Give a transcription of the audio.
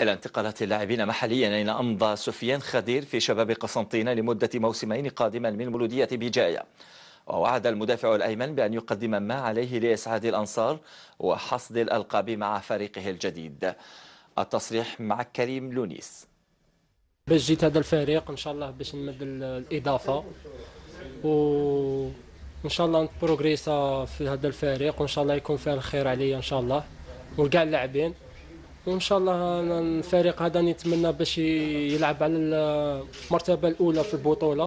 إلى انتقالات اللاعبين محليا أين أمضى سفيان خدير في شباب قسنطينة لمدة موسمين قادما من مولودية بجاية ووعد المدافع الأيمن بأن يقدم ما عليه لإسعاد الأنصار وحصد الألقاب مع فريقه الجديد التصريح مع كريم لونيس باش جيت هذا الفريق ان شاء الله باش نمد الاضافه وان شاء الله نبروغريسا في هذا الفريق وان شاء الله يكون فيها الخير عليا ان شاء الله وكاع اللاعبين وان شاء الله الفريق هذا نتمنى باش يلعب على المرتبه الاولى في البطوله